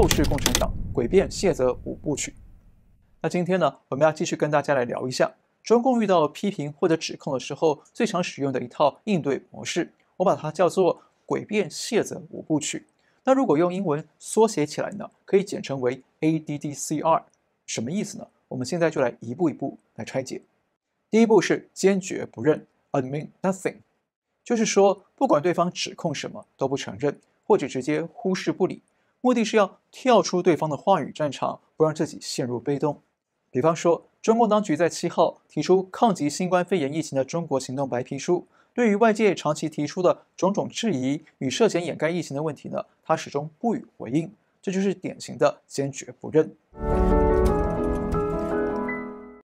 后世共产党诡辩谢泽五部曲。那今天呢，我们要继续跟大家来聊一下中共遇到批评或者指控的时候最常使用的一套应对模式，我把它叫做诡辩谢泽五部曲。那如果用英文缩写起来呢，可以简称为 ADDCR，什么意思呢？我们现在就来一步一步来拆解。第一步是坚决不认，admit nothing，就是说不管对方指控什么都不承认，或者直接忽视不理。目的是要跳出对方的话语战场，不让自己陷入被动。比方说，中共当局在七号提出抗击新冠肺炎疫情的中国行动白皮书，对于外界长期提出的种种质疑与涉嫌掩盖疫情的问题呢，他始终不予回应。这就是典型的坚决不认。